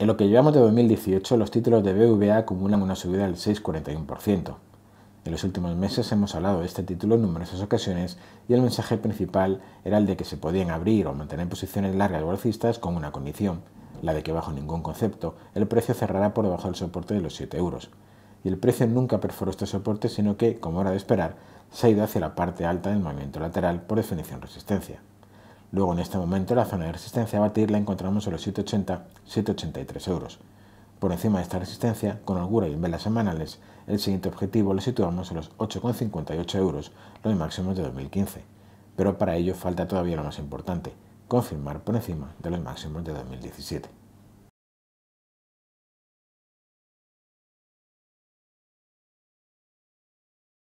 En lo que llevamos de 2018, los títulos de BVA acumulan una subida del 6,41%. En los últimos meses hemos hablado de este título en numerosas ocasiones y el mensaje principal era el de que se podían abrir o mantener posiciones largas o alcistas con una condición, la de que bajo ningún concepto el precio cerrará por debajo del soporte de los 7 euros. Y el precio nunca perforó este soporte, sino que, como era de esperar, se ha ido hacia la parte alta del movimiento lateral por definición resistencia. Luego, en este momento, la zona de resistencia a batir la encontramos en los 780-783 euros. Por encima de esta resistencia, con holgura y velas semanales, el siguiente objetivo lo situamos en los 8,58 euros, los máximos de 2015. Pero para ello falta todavía lo más importante, confirmar por encima de los máximos de 2017.